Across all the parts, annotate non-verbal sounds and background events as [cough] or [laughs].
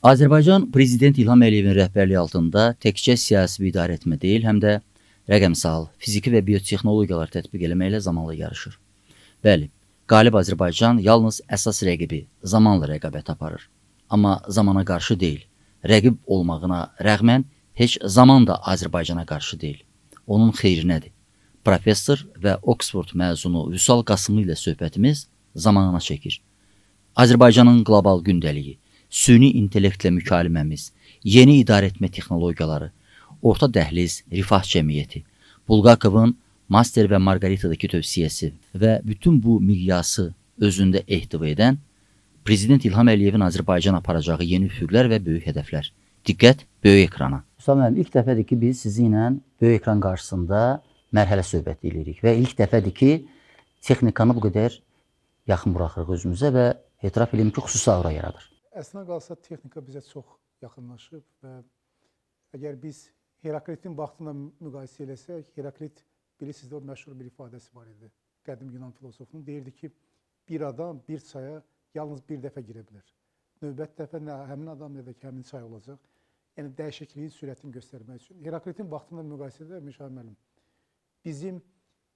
Azərbaycan prezident İlham Əliyevin rəhbərliyi altında təkcə siyasi bir idarəetmə deyil, həm də rəqəmsal, fiziki və biotexnologiyalar tətbiq eləməklə zamanla yarışır. Bəli, qalib Azərbaycan yalnız əsas rəqibi zamanla rəqabət aparır. Amma zamana qarşı deyil. Rəqib olmağına rəğmən heç zaman da Azərbaycana qarşı deyil. Onun xeyrinədir. Professor və Oxford məzunu Vüsal Qasımlı ilə söhbətimiz zamanına çəkir. Azərbaycanın qlobal gündəliyi süni intellektlə mükaləməmiz, yeni idarəetmə texnologiyaları, orta dəhliz, rifah cəmiyyəti, Bulgakovun Master və Margaritadakı tövsiyəsi və bütün bu miqyası özündə ehtiva edən Prezident İlham Əliyevin Azərbaycan aparacağı yeni üfüqlər və böyük hədəflər. Diqqət böyük ekrana. Ustam müəllim, ilk dəfədir ki, biz sizinlə böyük ekran qarşısında mərhələ söhbət edirik və ilk dəfədir ki, texnikanı bu qədər yaxın buraxırıq özümüzə və etiraf edim ki, xüsusi aura yaradır. Əslinə qalsa texnika bizə çox yaxınlaşıb və əgər biz Heraklitin vaxtına müqayisə eləsək, Heraklit bilirsiniz də o məşhur bir ifadəsi var idi. Qədim Yunan filosofunun deyirdi ki, bir adam bir çaya yalnız bir dəfə girə bilər. Növbət dəfə nə həmin adam nə də ki, həmin çay olacaq. Yəni dəyişikliyin sürətini göstərmək üçün. Heraklitin vaxtına müqayisədə Mişar müəllim bizim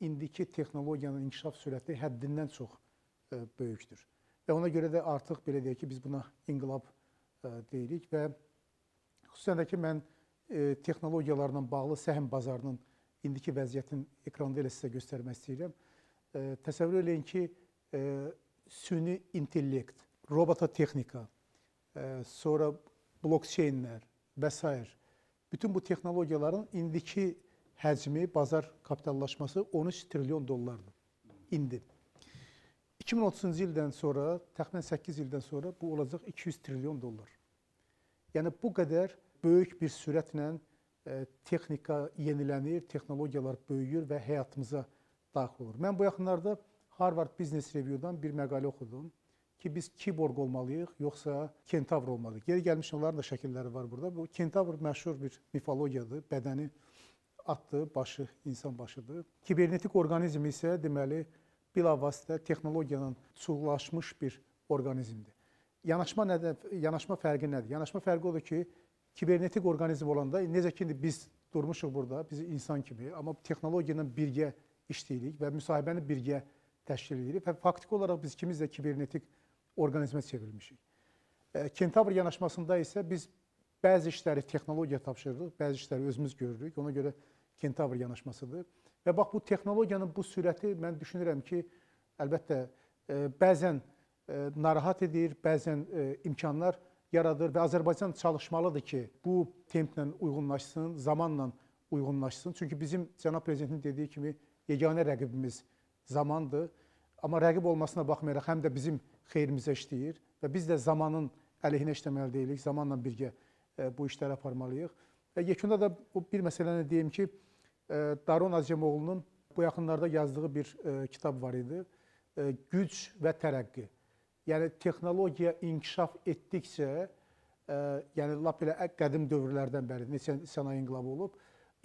indiki texnologiyanın inkişaf sürəti həddindən çox e, böyükdür. Və ona görə də artıq belə deyək ki, biz buna inqilab e, deyirik və xüsusən də ki, mən e, texnologiyalarla bağlı səhm bazarının indiki vəziyyətin ekranda elə sizə göstərmək istəyirəm. E, təsəvvür eləyin ki, süni intellekt, robototexnika, sonra blockchainlər və s. Bütün bu texnologiyaların indiki həcmi, bazar kapitallaşması 13 trilyon dollardır. İndi. 2030-cu ildən sonra, təxminən 8 ildən sonra bu olacaq 200 trilyon dollar. Yəni bu qədər böyük bir sürətlə ə, e, texnika yenilənir, texnologiyalar böyüyür və həyatımıza daxil olur. Mən bu yaxınlarda Harvard Business Review-dan bir məqalə oxudum ki, biz kiborq olmalıyıq, yoxsa kentavr olmalıyıq. Yeri gəlmiş onların da şəkilləri var burada. Bu kentavr məşhur bir mifologiyadır. Bədəni atdı, başı insan başıdır. Kibernetik orqanizm isə deməli bilavasitə texnologiyanın suğlaşmış bir orqanizmdir. Yanaşma nədir? Yanaşma fərqi nədir? Yanaşma fərqi odur ki, kibernetik orqanizm olanda necə ki indi biz durmuşuq burada, biz insan kimi, amma texnologiya ilə birgə işləyirik və müsahibəni birgə təşkil edirik və faktiki olaraq biz ikimiz də kibernetik orqanizmə çevrilmişik. E, kentavr yanaşmasında isə biz bəzi işləri texnologiya tapşırırıq, bəzi işləri özümüz görürük. Ona görə kentavr yanaşmasıdır. Və bax bu texnologiyanın bu sürəti mən düşünürəm ki, əlbəttə e, bəzən e, narahat edir, bəzən e, imkanlar yaradır və Azərbaycan çalışmalıdır ki, bu templə uyğunlaşsın, zamanla uyğunlaşsın. Çünki bizim cənab prezidentin dediyi kimi yeganə rəqibimiz zamandır. Amma rəqib olmasına baxmayaraq həm də bizim xeyrimizə işləyir və biz də zamanın əleyhinə işləməli deyilik, zamanla birgə bu işləri aparmalıyıq. Və yekunda da bu bir məsələni deyim ki, Daron э, Acemoğlunun bu yaxınlarda yazdığı bir e, kitab var idi. E, Güc və tərəqqi. Yəni texnologiya inkişaf etdikcə, e, yəni lap elə qədim dövrlərdən bəri, neçə sənaye inqilabı olub,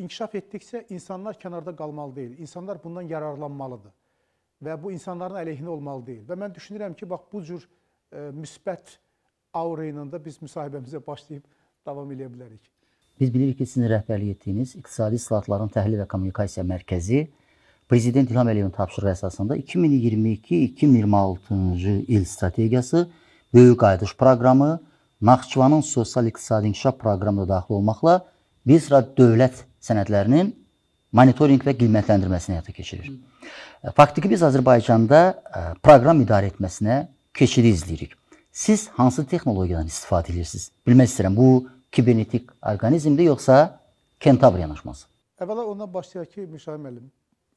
inkişaf etdikcə insanlar kənarda qalmalı deyil. İnsanlar bundan yararlanmalıdır və bu insanların əleyhinə olmalı deyil. Və mən düşünürəm ki, bax bu cür müsbət aura ilə də biz müsahibəmizə başlayıb davam edə bilərik. Biz bilirik ki, sizin rəhbərlik etdiyiniz İqtisadi İslahatların Təhlil və Kommunikasiya Mərkəzi Prezident İlham Əliyevin tapşırığı əsasında 2022-2026-cı il strategiyası, Böyük Qayıdış proqramı, Naxçıvanın sosial-iqtisadi inkişaf proqramına daxil olmaqla bir sıra dövlət sənədlərinin monitorinq və qiymətləndirməsini həyata keçirir. E, faktiki biz Azərbaycanda e, proqram idarə etməsinə keçidi izləyirik. Siz hansı texnologiyadan istifadə edirsiniz? Bilmək istəyirəm, bu kibernetik orqanizmdir yoxsa kentabr yanaşması? Əvvəla ondan başlayaq ki, Müşahim müəllim,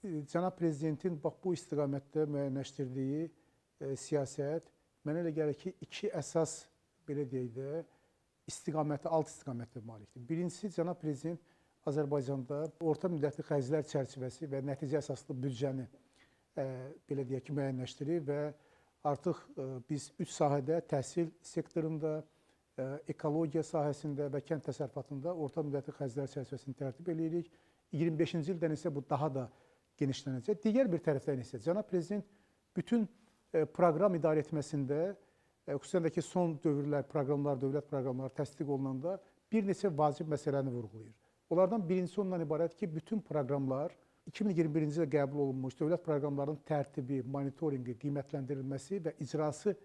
e, cənab prezidentin bax bu istiqamətdə müəyyənləşdirdiyi e, siyasət mənə elə gəlir ki, iki əsas belə deyək də istiqamətə, alt istiqamətə malikdir. Birincisi cənab prezident Azərbaycanda orta müddətli xərclər çərçivəsi və nəticə əsaslı büdcəni e, belə deyək ki, müəyyənləşdirir və artıq e, biz 3 sahədə təhsil sektorunda, e, ekologiya sahəsində və kənd təsərrüfatında orta müddətli xərclər çərçivəsini tərtib eləyirik. 25-ci ildən isə bu daha da genişlənəcək. Digər bir tərəfdən isə cənab prezident bütün e, proqram idarə etməsində e, xüsusən də ki, son dövrlər, proqramlar, dövlət proqramları təsdiq olunanda bir neçə vacib məsələni vurğulayır. Onlardan birincisi ondan ibarət ki, bütün proqramlar 2021-ci ildə qəbul olunmuş dövlət proqramlarının tərtibi, monitorinqi, qiymətləndirilməsi və icrası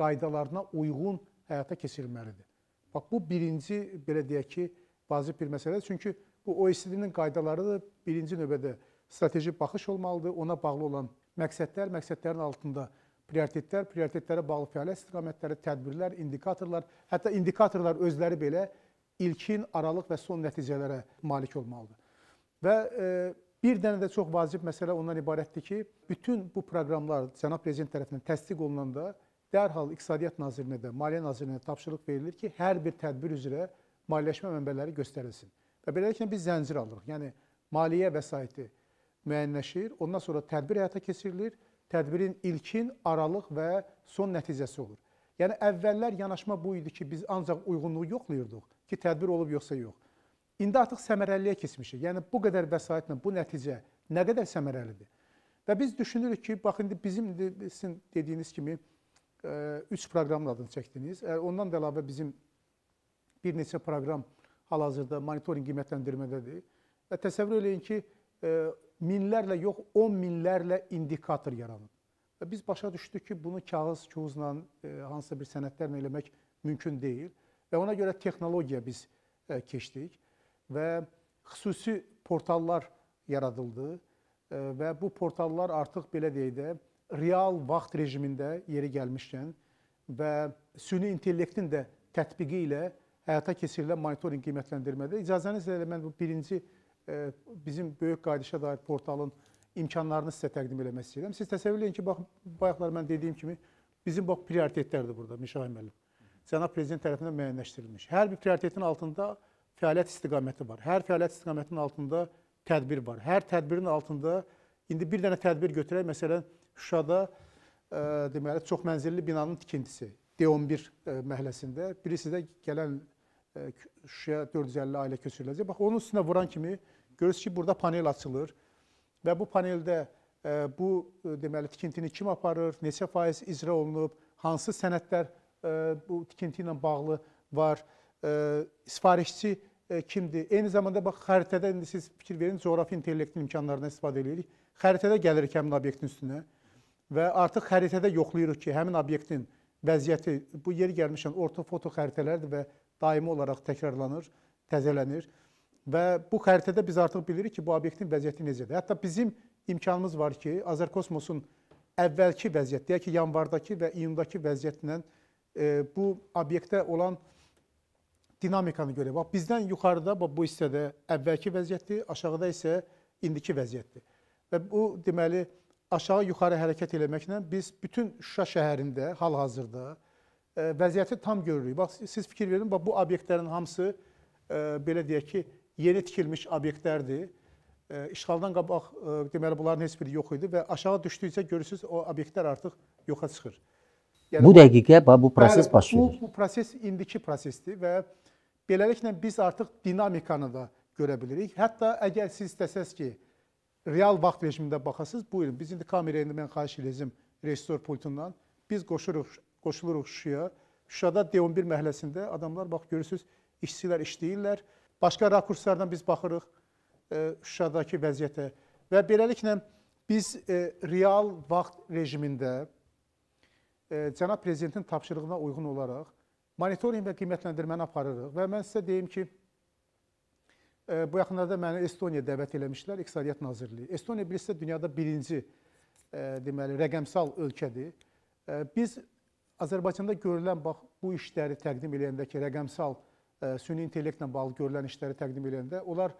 qaydalarına uyğun həyata keçirilməlidir. Bax, bu birinci, belə deyək ki, vacib bir məsələdir. Çünki bu OECD-nin qaydaları da birinci növbədə strateji baxış olmalıdır. Ona bağlı olan məqsədlər, məqsədlərin altında prioritetlər, prioritetlərə bağlı fəaliyyət istiqamətləri, tədbirlər, indikatorlar, hətta indikatorlar özləri belə ilkin, aralıq və son nəticələrə malik olmalıdır. Və e, bir dənə də çox vacib məsələ ondan ibarətdir ki, bütün bu proqramlar cənab prezident tərəfindən təsdiq olunanda dərhal İqtisadiyyat Nazirinə də, Maliyyə Nazirinə də tapşırıq verilir ki, hər bir tədbir üzrə maliyyələşmə mənbələri göstərilsin. Və beləliklə biz zəncir alırıq. Yəni maliyyə vəsaiti müəyyənləşir, ondan sonra tədbir həyata keçirilir. Tədbirin ilkin, aralıq və son nəticəsi olur. Yəni əvvəllər yanaşma bu idi ki, biz ancaq uyğunluğu yoxlayırdıq ki, tədbir olub yoxsa yox. İndi artıq səmərəliliyə keçmişik. Yəni bu qədər vəsaitlə bu nəticə nə qədər səmərəlidir? Və biz düşünürük ki, bax indi bizim sizin dediyiniz kimi üç proqramın adını çəkdiniz. Ondan da əlavə bizim bir neçə proqram hal-hazırda monitoring qiymətləndirmədədir. Və təsəvvür eləyin ki, minlərlə yox, 10 minlərlə indikator yaranıb. Və biz başa düşdük ki, bunu kağız, kağızla, hansısa bir sənədlərlə eləmək mümkün deyil. Və ona görə texnologiya biz keçdik və xüsusi portallar yaradıldı və bu portallar artıq belə deyək də, real vaxt rejimində yeri gəlmişkən və süni intellektin də tətbiqi ilə həyata keçirilən monitorinq qiymətləndirmədə icazənizlə elə mən bu birinci e, bizim böyük qayıdışa dair portalın imkanlarını sizə təqdim eləmək istəyirəm. Siz təsəvvür edin ki, bax bayaqlar mən dediyim kimi bizim bax prioritetlərdir burada Mişah müəllim. Cənab prezident tərəfindən müəyyənləşdirilmiş. Hər bir prioritetin altında fəaliyyət istiqaməti var. Hər fəaliyyət istiqamətinin altında tədbir var. Hər tədbirin altında indi bir dənə tədbir götürək, məsələn, Şuşada e, deməli çox mənzilli binanın tikintisi D11 e, məhəlləsində birisi də gələn e, Şuşaya 450 ailə köçürüləcək. Bax onun üstünə vuran kimi görürsüz ki, burada panel açılır və bu paneldə bu deməli tikintini kim aparır, neçə faiz icra olunub, hansı sənədlər bu tikinti ilə bağlı var, sifarişçi kimdir? Eyni zamanda bax xəritədə indi siz fikir verin, coğrafi intellektin imkanlarından istifadə edirik. Xəritədə gəlirik həmin obyektin üstünə və artıq xəritədə yoxlayırıq ki, həmin obyektin vəziyyəti, bu yer gəlmişən orta foto xəritələrdir və daimi olaraq təkrarlanır, təzələnir. Və bu xəritədə biz artıq bilirik ki, bu obyektin vəziyyəti necədir. Hətta bizim imkanımız var ki, Azərkosmosun əvvəlki vəziyyət, deyək ki, yanvardakı və iyundakı vəziyyətindən e, bu obyektdə olan dinamikanı görək. Bax, bizdən yuxarıda bax, bu hissədə əvvəlki vəziyyətdir, aşağıda isə indiki vəziyyətdir. Və bu deməli, e, aşağı-yuxarı hərəkət eləməklə biz bütün Şuşa şəhərində hal-hazırda e, vəziyyəti tam görürük. Bax siz fikir verin, bax bu obyektlərin hamısı e, belə deyək ki, yeni tikilmiş obyektlərdir. E, işğaldan qabaq deməli bunların heç biri yox idi və aşağı düşdükcə görürsüz o obyektlər artıq yoxa çıxır. Yəni bu dəqiqə bax bu proses bəli, baş verir. Bu, bu proses indiki prosesdir və beləliklə biz artıq dinamikanı da görə bilirik. Hətta əgər siz istəsəz ki, real vaxt rejimində baxasınız. Buyurun, biz indi kameraya indi mən xahiş edəcəm rejissor pultundan. Biz qoşuruq, qoşuluruq Şuşaya. Şuşada D11 məhəlləsində adamlar bax görürsüz, işçilər işləyirlər. Başqa rakurslardan biz baxırıq e, Şuşadakı vəziyyətə və beləliklə biz e, real vaxt rejimində e, cənab prezidentin tapşırığına uyğun olaraq monitorinq və qiymətləndirməni aparırıq və mən sizə deyim ki, Bu yaxınlarda məni Estoniya dəvət eləmişlər, İqtisadiyyat Nazirliyi. Estoniya bilirsiniz dünyada birinci e, deməli rəqəmsal ölkədir. E, biz Azərbaycanda görülən bax bu işləri təqdim eləyəndəki rəqəmsal e, süni intellektlə bağlı görülən işləri təqdim eləyəndə onlar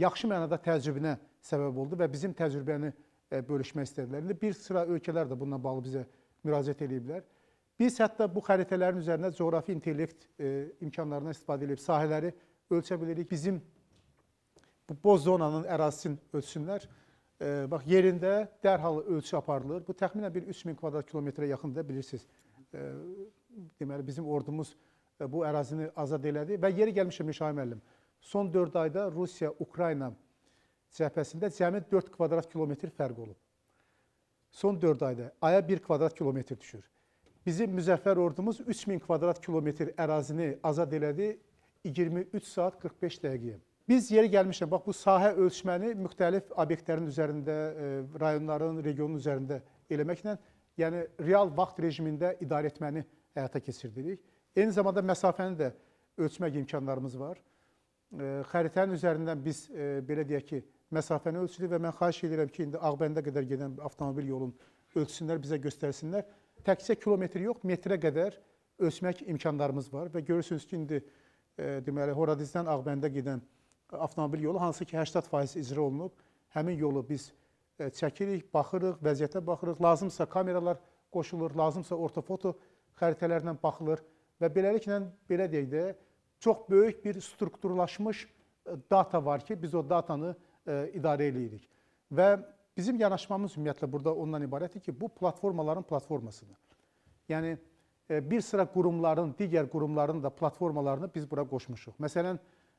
yaxşı mənada təcrübinə səbəb oldu və bizim təcrübəni bölüşmək istədilər. İndi bir sıra ölkələr də bununla bağlı bizə müraciət ediblər. Biz hətta bu xəritələrin üzərinə coğrafi intellekt imkanlarından istifadə edib sahələri ölçə bilirik. Bizim bu boz zonanın ərazisini ölçsünlər. E, bax yerində dərhal ölçü aparılır. Bu təxminən bir 3000 kvadrat kilometrə yaxındır, bilirsiniz. E, deməli bizim ordumuz e, bu ərazini azad elədi və yeri gəlmişəm Müşahi müəllim. Son 4 ayda Rusiya Ukrayna cəbhəsində cəmi 4 kvadrat kilometr fərq olub. Son 4 ayda aya 1 kvadrat kilometr düşür. Bizim müzəffər ordumuz 3000 kvadrat kilometr ərazini azad elədi 23 saat 45 dəqiqəyə. Biz yeri gəlmişəm, bax bu sahə ölçməni müxtəlif obyektlərin üzərində, e, rayonların, regionun üzərində eləməklə, yəni real vaxt rejimində idarə etməni həyata keçirdirik. Eyni zamanda məsafəni də ölçmək imkanlarımız var. E, xəritənin üzərindən biz e, belə deyək ki, məsafəni ölçülür və mən xahiş edirəm ki, indi Ağbəndə qədər gedən avtomobil yolun ölçsünlər, bizə göstərsinlər. Təkcə kilometr yox, metrə qədər ölçmək imkanlarımız var və görürsünüz ki, indi deməli Horadizdən Ağbəndə gedən avtomobil yolu, hansı ki 80% icra olunub. Həmin yolu biz e, çəkirik, baxırıq, vəziyyətə baxırıq. Lazımsa kameralar qoşulur, lazımsa ortofoto xəritələrlə baxılır və beləliklə belə deyək də çox böyük bir strukturlaşmış e, data var ki, biz o datanı e, idarə eləyirik. Və bizim yanaşmamız ümumiyyətlə burada ondan ibarətdir ki, bu platformaların platformasıdır. Yəni bir sıra qurumların, digər qurumların da platformalarını biz bura qoşmuşuq. Məsələn,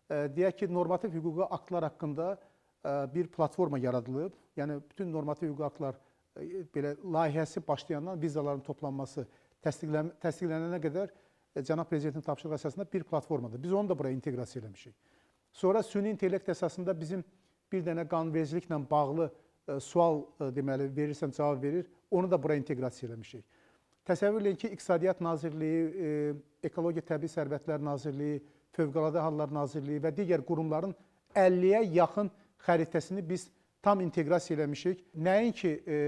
deyək ki, normativ hüquqi aktlar haqqında e, bir platforma yaradılıb. Yəni bütün normativ hüquqi aktlar e, belə layihəsi başlayandan vizaların toplanması təsdiqlən təsdiqlənənə qədər e, cənab prezidentin tapşırığı əsasında bir platformadır. Biz onu da buraya inteqrasiya eləmişik. Sonra süni intellekt əsasında bizim bir dənə qanunvericiliklə bağlı sual deməli verirsən cavab verir. Onu da bura inteqrasiya eləmişik. Təsəvvür eləyin ki, İqtisadiyyat Nazirliyi, Ekologiya Təbii Sərvətlər Nazirliyi, Fövqəladə Hallar Nazirliyi və digər qurumların 50-yə yaxın xəritəsini biz tam inteqrasiya eləmişik. Nəinki e,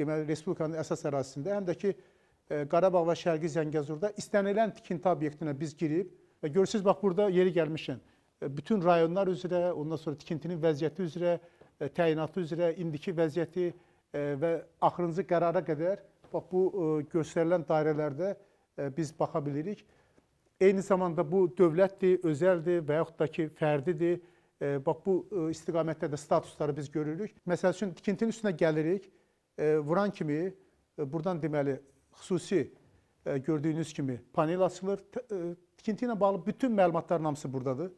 deməli respublikanın əsas ərazisində, həm də ki e, Qarabağ və Şərqi Zəngəzurda istənilən tikinti obyektinə biz girib və görürsüz bax burada yeri gəlmişəm. E, bütün rayonlar üzrə, ondan sonra tikintinin vəziyyəti üzrə, e, təyinatı üzrə, indiki vəziyyəti e, və axırıncı qərara qədər bax bu göstərilən dairələrdə biz baxa bilirik. Eyni zamanda bu dövlətdir, özəldir və yaxud da ki, fərdidir. E, bax bu e, istiqamətdə də statusları biz görürük. Məsəl üçün tikintinin üstünə gəlirik. E, vuran kimi e, buradan deməli xüsusi e, gördüyünüz kimi panel açılır. T e, tikinti ilə bağlı bütün məlumatların hamısı burdadır.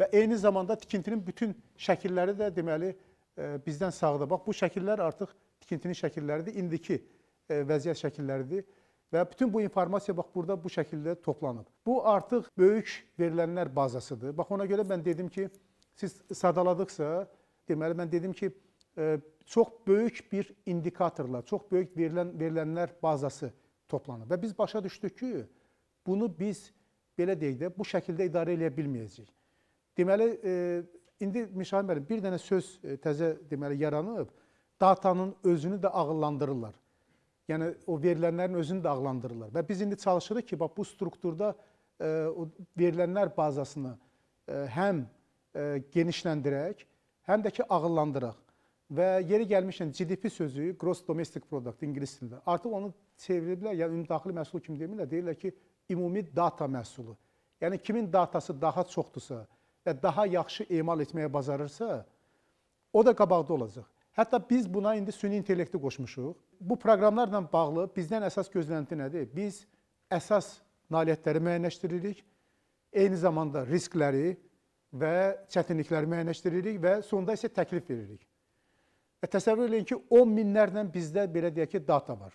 Və eyni zamanda tikintinin bütün şəkilləri də deməli e, bizdən sağda. Bax bu şəkillər artıq tikintinin şəkilləridir. İndiki e, vəziyyət şəkilləridir. Və bütün bu informasiya bax burada bu şəkildə toplanıb. Bu artıq böyük verilənlər bazasıdır. Bax ona görə mən dedim ki, siz sadaladıqsa, deməli mən dedim ki, e, çox böyük bir indikatorla, çox böyük verilən verilənlər bazası toplanıb. Və biz başa düşdük ki, bunu biz belə deyək də bu şəkildə idarə edə bilməyəcəyik. Deməli, e, indi Mişail müəllim bir dənə söz e, təzə deməli yaranıb, datanın özünü də ağıllandırırlar. Yəni o verilənlərin özünü də ağlandırırlar. Və biz indi çalışırıq ki, bax bu strukturda ə, e, o verilənlər bazasını ə, e, həm ə, e, genişləndirək, həm də ki ağıllandıraq. Və yeri gəlmişkən GDP sözü, gross domestic product ingilis dilində. Artıq onu çeviriblər, yəni ümumi daxili məhsul kimi demirlər, deyirlər ki, ümumi data məhsulu. Yəni kimin datası daha çoxdursa və daha yaxşı emal etməyə bacarırsa, o da qabaqda olacaq. Hətta biz buna indi süni intellekti qoşmuşuq. Bu proqramlarla bağlı bizdən əsas gözlənti nədir? Biz əsas nailiyyətləri müəyyənləşdiririk, eyni zamanda riskləri və çətinlikləri müəyyənləşdiririk və sonda isə təklif veririk. Və təsəvvür edin ki, 10 minlərlə bizdə belə deyək ki, data var.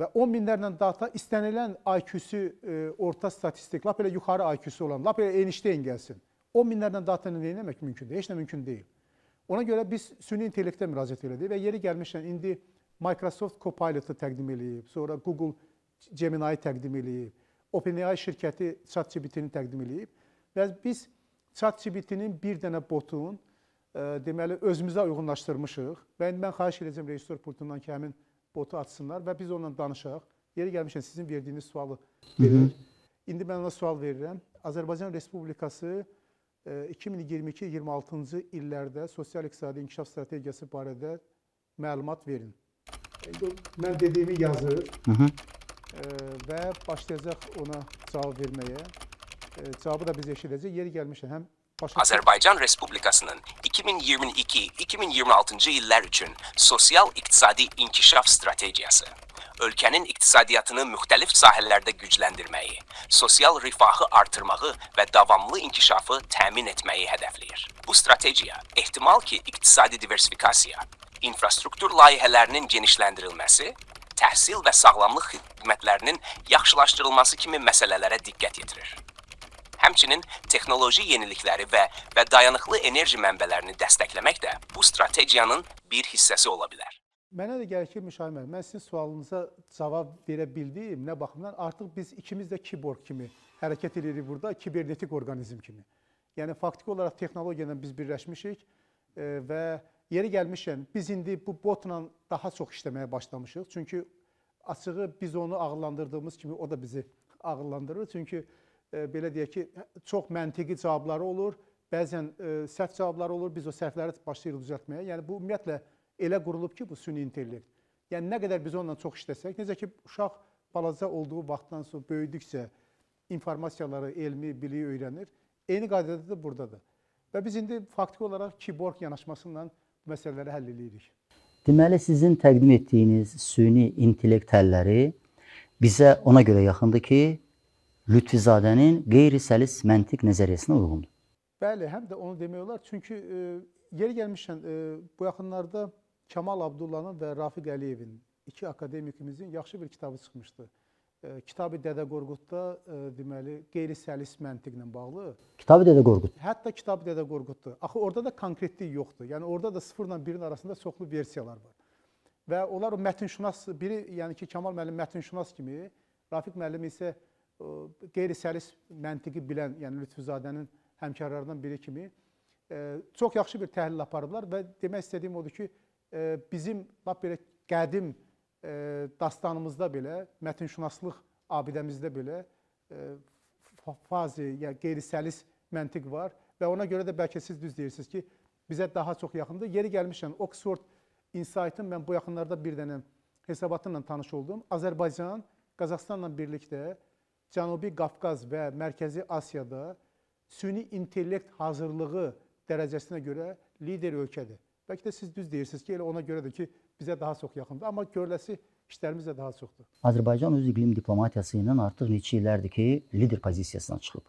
Və 10 minlərlə data istənilən IQ-su e, orta statistik, lap elə yuxarı IQ-su olan, lap elə Einstein gəlsin. 10 minlərlə data ilə nə etmək mümkündür? Heç nə mümkün deyil. Ona görə biz süni intellektə müraciət elədik və yeri gəlmişdən indi Microsoft Copilot-u təqdim eləyib, sonra Google Gemini təqdim eləyib, OpenAI şirkəti ChatGPT-ni təqdim eləyib və biz ChatGPT-nin bir dənə botun ə, e, deməli özümüzə uyğunlaşdırmışıq və indi mən xahiş edəcəm rejissor pultundan ki, həmin botu açsınlar və biz onunla danışaq. Yeri gəlmişəm sizin verdiyiniz sualı verir. İndi mən ona sual verirəm. Azərbaycan Respublikası 2022-26-cı illərdə sosial-iqtisadi inkişaf strategiyası barədə məlumat verin. Mən dediyimi yazır Hı -hı. və başlayacaq ona cavab verməyə. Cavabı da biz eşidəcək. Yeri gəlmişdir, həm Başka Azerbaycan Respublikası'nın 2022-2026 yıllar için Sosyal İktisadi İnkişaf Stratejisi ölkənin iqtisadiyyatını müxtəlif sahələrdə gücləndirməyi, sosial rifahı artırmağı və davamlı inkişafı təmin etməyi hədəfləyir. Bu strategiya ehtimal ki, iqtisadi diversifikasiya, infrastruktur layihələrinin genişləndirilməsi, təhsil və sağlamlıq xidmətlərinin yaxşılaşdırılması kimi məsələlərə diqqət yetirir. Həmçinin texnoloji yenilikləri və və dayanıqlı enerji mənbələrini dəstəkləmək də bu strategiyanın bir hissəsi ola bilər. Mənə də gəlir ki, Müşahim müəllim, mən sizin sualınıza cavab verə bildiyim nə baxımdan artıq biz ikimiz də kiborq kimi hərəkət edirik burada, kibernetik orqanizm kimi. Yəni faktiki olaraq texnologiyadan biz birləşmişik e, və yeri gəlmişkən biz indi bu botla daha çox işləməyə başlamışıq. Çünki açığı biz onu ağıllandırdığımız kimi o da bizi ağıllandırır. Çünki e, belə deyək ki, çox məntiqi cavabları olur, bəzən e, səhv cavabları olur. Biz o səhvləri başlayırıq düzəltməyə. Yəni bu ümumiyyətlə elə qurulub ki, bu süni intellekt. Yəni nə qədər biz onunla çox işləsək, necə ki uşaq balaca olduğu vaxtdan sonra böyüdükcə informasiyaları, elmi, biliyi öyrənir. Eyni qaydada da burdadır. Və biz indi faktiki olaraq kiborq yanaşmasıyla bu məsələləri həll edirik. Deməli sizin təqdim etdiyiniz süni intellekt həlləri bizə ona görə yaxındır ki, Lütfizadənin qeyri-səlis məntiq nəzəriyyəsinə uyğundur. Bəli, həm də onu demək olar. Çünki e, yeri gəlmişən e, bu yaxınlarda Kamal Abdullanın və Rafiq Əliyevin, iki akademikimizin yaxşı bir kitabı çıxmışdı. E, Kitab-ı Dədə Qorqudda e, deməli qeyri-səlis məntiqlə bağlı. Kitab-ı Dədə Qorqud. Hətta Kitab-ı Dədə Qorquddur. Axı orada da konkretlik yoxdur. Yəni orada da 0 ilə 1-in arasında çoxlu versiyalar var. Və onlar o mətnşünas biri, yəni ki Kamal müəllim mətnşünas kimi, Rafiq müəllim isə e, qeyri-səlis məntiqi bilən, yəni Lütfüzadənin həmkarlarından biri kimi e, çox yaxşı bir təhlil aparıblar və demək istədiyim odur ki, bizim lap belə qədim dastanımızda belə, mətnşünaslıq abidəmizdə belə fazi, yəni qeyri-səlis məntiq var və ona görə də bəlkə siz düz deyirsiniz ki, bizə daha çox yaxındır. Yeri gəlmişəm, Oxford Insight-ın mən bu yaxınlarda bir dənə hesabatınla tanış oldum. Azərbaycan Qazaxstanla birlikdə Cənubi Qafqaz və Mərkəzi Asiyada süni intellekt hazırlığı dərəcəsinə görə lider ölkədir. Bəlkə də siz düz deyirsiniz ki, elə ona görədir ki, bizə daha çox yaxındır, amma görləsi işlərimiz də daha çoxdur. Azərbaycan öz iqlim diplomatiyası ilə artıq neçə illərdir ki, lider pozisiyasına çıxıb.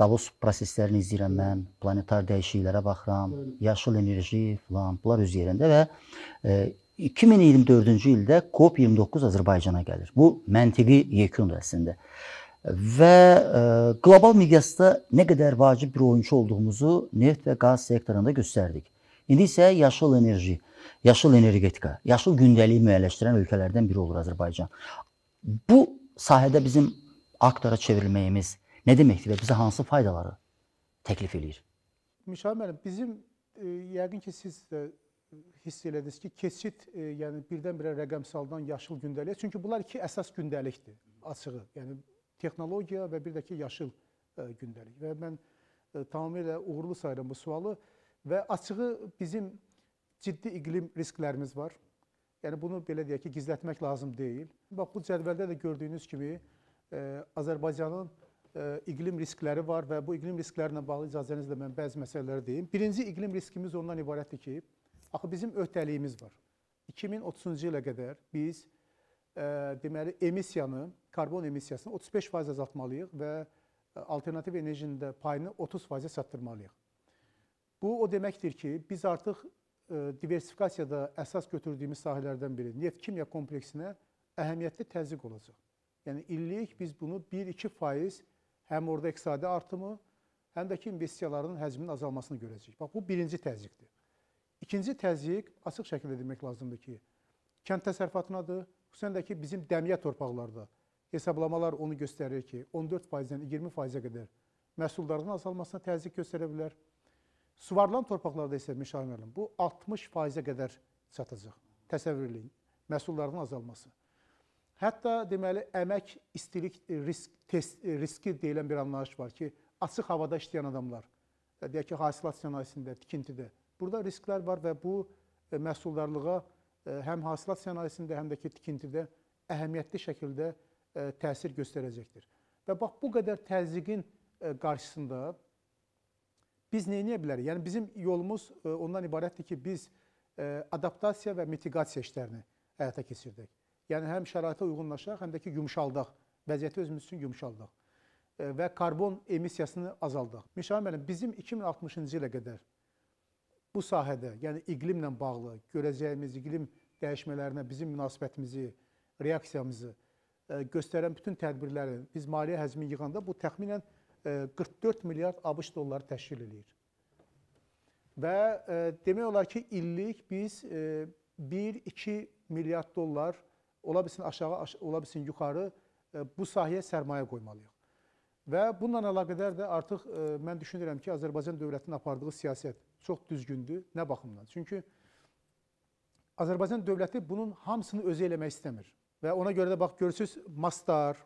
Davos proseslərini izləyirəm mən, planetar dəyişikliklərə baxıram, yaşıl enerji filan, bunlar öz yerində və e, 2024-cü ildə COP29 Azərbaycana gəlir. Bu məntiqi yekundur əslində. Və e, qlobal miqyasda nə qədər vacib bir oyunçu olduğumuzu neft və qaz sektorunda göstərdik. İndi isə yaşıl enerji, yaşıl energetika, yaşıl gündəliyi müəyyənləşdirən ölkələrdən biri olur Azərbaycan. Bu sahədə bizim aktora çevrilməyimiz nə deməkdir və bizə hansı faydaları təklif eləyir? Mişar müəllim, bizim e, yəqin ki, siz də hiss elədiniz ki, keçid, e, yəni birdən-birə rəqəmsaldan yaşıl gündəliyə, çünki bunlar iki əsas gündəlikdir, açığı. Yəni texnologiya və bir də ki, yaşıl e, gündəlik. Və mən e, tamamilə uğurlu sayıram bu sualı. E, Və açığı bizim ciddi iqlim risklərimiz var. Yəni bunu belə deyək ki, gizlətmək lazım deyil. Bax bu cədvəldə də gördüyünüz kimi e, Azərbaycanın e, iqlim riskləri var və bu iqlim riskləri ilə bağlı icazənizlə mən bəzi məsələlər deyim. Birinci iqlim riskimiz ondan ibarətdir ki, axı bizim öhdəliyimiz var. 2030-cu ilə qədər biz e, deməli emissiyanı, karbon emissiyasını 35% azaltmalıyıq və e, alternativ enerjinin də payını 30%-ə çatdırmalıyıq. Bu o deməkdir ki, biz artıq e, diversifikasiyada əsas götürdüyümüz sahələrdən biri neft-kimya kompleksinə əhəmiyyətli təzyiq olacaq. Yəni illik biz bunu 1-2 faiz həm orada iqtisadi artımı, həm də ki, investisiyaların həcminin azalmasını görəcəyik. Bax, bu birinci təzyiqdir. İkinci təzyiq açıq şəkildə demək lazımdır ki, kənd təsərrüfatınadır. Xüsusən də ki, bizim dəmiyə torpaqlarda hesablamalar onu göstərir ki, 14%-dən 20%-ə qədər məhsuldarlığın azalmasına təzyiq göstərə bilər. Suvarılan torpaqlarda isə Mişar müəllim, bu 60%-ə qədər çatacaq. Təsəvvür eləyin, məhsulların azalması. Hətta deməli əmək istilik e, risk test, e, riski deyilən bir anlayış var ki, açıq havada işləyən adamlar, e, deyək ki, hasilat sənayesində, tikintidə. Burada risklər var və bu məhsuldarlığa həm hasilat sənayesində, həm də ki, tikintidə əhəmiyyətli şəkildə təsir göstərəcəkdir. Və bax bu qədər təzyiqin qarşısında biz neyləyə bilərik? Yəni bizim yolumuz e, ondan ibarətdir ki, biz e, adaptasiya və mitigasiya işlərini həyata keçirdik. Yəni həm şəraitə uyğunlaşaq, həm də ki, yumşaldaq, vəziyyəti özümüz üçün yumşaldaq e, və karbon emissiyasını azaldaq. Müşahim müəllim, bizim 2060-cı ilə qədər bu sahədə, yəni iqlimlə bağlı görəcəyimiz iqlim dəyişmələrinə bizim münasibətimizi, reaksiyamızı göstərən bütün tədbirləri biz maliyyə həzmi yığanda bu təxminən 1,5 44 e, milyard ABŞ dolları təşkil eləyir. Və e, demək olar ki, illik biz 1-2 e, milyard dollar ola bilsin aşağı, ola bilsin yuxarı bu sahəyə sərmayə qoymalıyıq. Və bununla əlaqədar da artıq mən düşünürəm ki, Azərbaycan dövlətinin apardığı siyasət çox düzgündür. Nə baxımdan? Çünki Azərbaycan dövləti bunun hamısını özü eləmək istəmir. Və ona görə də bax görürsüz Mastar,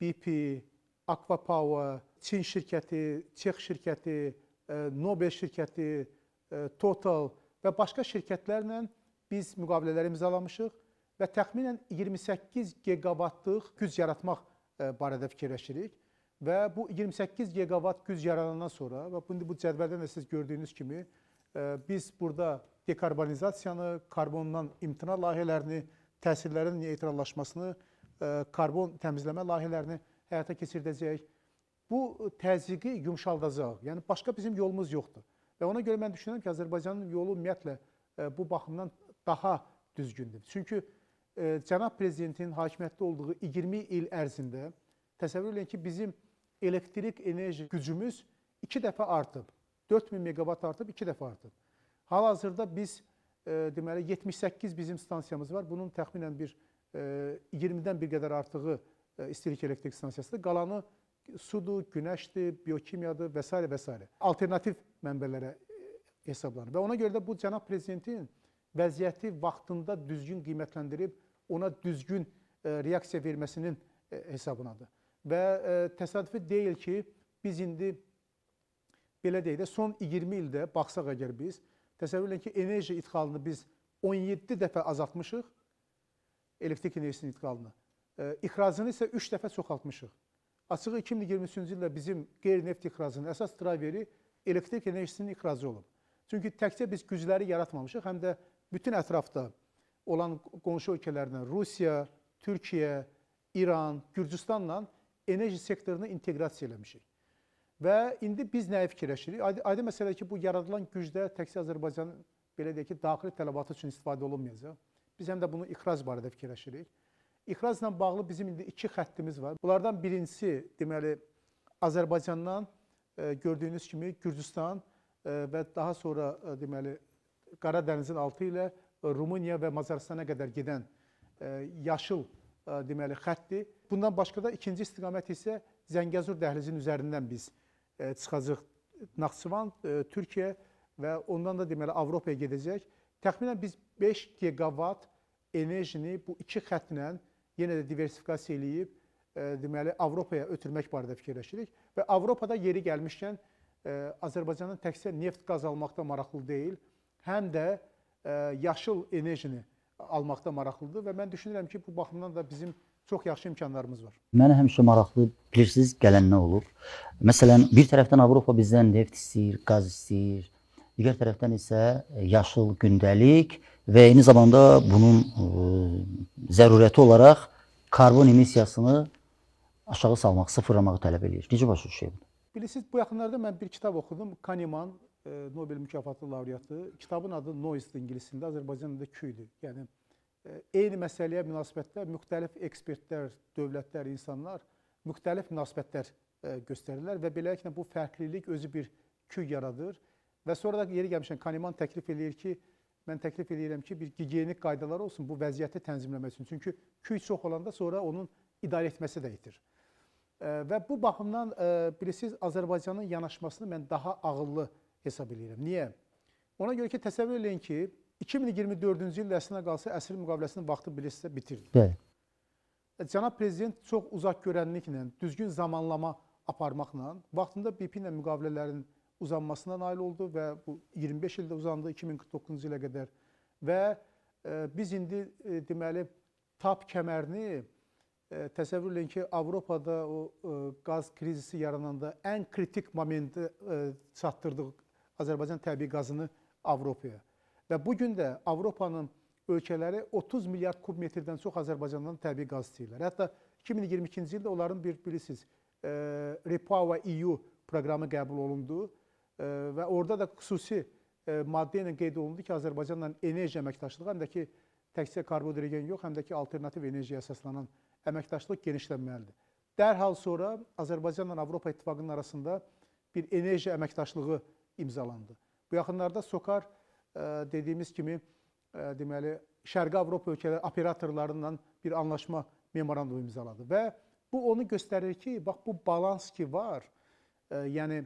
BP, Aqua Power, Çin şirkəti, Çex şirkəti, e, Nobel şirkəti, e, Total və başqa şirkətlərlə biz müqavilələr imzalamışıq və təxminən 28 giqavatlıq güc yaratmaq e, barədə fikirləşirik və bu 28 giqavat güc yaradandan sonra və bunu bu cədvəldən də siz gördüyünüz kimi biz burada dekarbonizasiyanı, karbondan imtina layihələrini, təsirlərin neytrallaşmasını, karbon təmizləmə layihələrini həyata keçirdəcəyik bu təzyiqi yumşaldacaq. Yəni başqa bizim yolumuz yoxdur. Və ona görə mən düşünürəm ki, Azərbaycanın yolu ümumiyyətlə e, bu baxımdan daha düzgündür. Çünki e, cənab prezidentin hakimiyyətdə olduğu 20 il ərzində təsəvvür eləyin ki, bizim elektrik enerji gücümüz 2 dəfə artıb. 4000 meqavat artıb, 2 dəfə artıb. Hal-hazırda biz e, deməli 78 bizim stansiyamız var. Bunun təxminən bir 20-dən bir qədər artığı istilik elektrik stansiyasıdır. Qalanı sudur, günəşdir, biokimiyadır və s. və s. alternativ mənbələrə e, hesablanır. Və ona görə də bu cənab prezidentin vəziyyəti vaxtında düzgün qiymətləndirib ona düzgün e, reaksiya verməsinin e, hesabınadır. Və təsadüfi deyil ki, biz indi belə deyək də son 20 ildə baxsaq əgər biz təsəvvür edin ki, enerji idxalını biz 17 dəfə azaltmışıq elektrik enerjisinin idxalını. İxracını isə 3 dəfə çoxaltmışıq. Açığı 2023-cü ildə bizim qeyri-neft ixracının əsas driveri elektrik enerjisinin ixracı olub. Çünki təkcə biz gücləri yaratmamışıq, həm də bütün ətrafda olan qonşu ölkələrlə Rusiya, Türkiyə, İran, Gürcüstanla enerji sektorunu inteqrasiya eləmişik. Və indi biz nəyi fikirləşirik? Adi, adi məsələ ki, bu yaradılan gücdə təkcə Azərbaycanın belə deyək ki, daxili tələbatı üçün istifadə olunmayacaq. Biz həm də bunu ixrac barədə fikirləşirik. İxracla bağlı bizim indi iki xəttimiz var. Bunlardan birincisi, deməli, Azərbaycandan e, gördüyünüz kimi Gürcüstan e, və daha sonra e, deməli Qara dənizin altı ilə Rumıniya və Macaristana qədər gedən yaşıl deməli xəttdir. Bundan başqa da ikinci istiqamət isə Zəngəzur dəhlizinin üzərindən biz çıxacağıq Naxçıvan, Türkiyə və ondan da deməli Avropaya gedəcək. Təxminən biz 5 giqavat enerjini bu iki xəttlə yenə də diversifikasiya eləyib, e, deməli Avropaya ötürmək barədə fikirləşirik və Avropada yeri gəlmişkən e, Azərbaycanın təkcə neft qaz almaqda maraqlı deyil, həm də e, yaşıl enerjini almaqda maraqlıdır və mən düşünürəm ki, bu baxımdan da bizim çox yaxşı imkanlarımız var. Mənə həmişə maraqlı, bilirsiniz, gələn nə olub? Məsələn, bir tərəfdən Avropa bizdən neft istəyir, qaz istəyir, digər tərəfdən isə e, yaşıl gündəlik və eyni zamanda bunun e, zərurəti olaraq karbon emissiyasını aşağı salmaq, sıfırlamağı tələb eləyir. Necə başa düşəyim? Bilirsiniz, bu yaxınlarda mən bir kitab oxudum. Kahneman e, Nobel mükafatı laureatı. Kitabın adı Noise ingilisində, Azərbaycanda Q idi. Yəni eyni məsələyə münasibətdə müxtəlif ekspertlər, dövlətlər, insanlar müxtəlif münasibətlər göstərirlər və beləliklə bu fərqlilik özü bir Q yaradır Və sonra da yeri gəlmişən Kahneman təklif eləyir ki, mən təklif eləyirəm ki, bir gigiyenik qaydalar olsun bu vəziyyəti tənzimləmək üçün. Çünki küy çox olanda sonra onun idarə etməsi də itir. Və bu baxımdan bilirsiniz Azərbaycanın yanaşmasını mən daha ağıllı hesab eləyirəm. Niyə? Ona görə ki, təsəvvür eləyin ki, 2024-cü ildə əslinə qalsa əsir müqaviləsinin vaxtı bilirsə bitirdi. Bəli. E, cənab prezident çox uzaq görənliklə, düzgün zamanlama aparmaqla vaxtında BP ilə müqavilələrin uzanmasına nail oldu və bu 25 ildə uzandı 2049-cu ilə qədər. Və biz indi e, deməli tap kəmərini e, təsəvvür edin ki, Avropada o e, qaz krizisi yarananda ən kritik momenti çatdırdıq Azərbaycan təbii qazını Avropaya. Və bu gün də Avropanın ölkələri 30 milyard kub metrdən çox Azərbaycandan təbii qaz istəyirlər. Hətta 2022-ci ildə onların bir bilirsiniz, Repower EU proqramı qəbul olundu və orada da xüsusi e, maddə ilə qeyd olundu ki, Azərbaycanla enerji əməkdaşlığı həm də ki, təkcə karbohidrogen yox, həm də ki, alternativ enerjiyə əsaslanan əməkdaşlıq genişlənməlidir. Dərhal sonra Azərbaycanla Avropa İttifaqının arasında bir enerji əməkdaşlığı imzalandı. Bu yaxınlarda SOCAR e, dediyimiz kimi e, deməli Şərqi Avropa ölkələri operatorlarından bir anlaşma memorandumu imzaladı və bu onu göstərir ki, bax bu balans ki var, yəni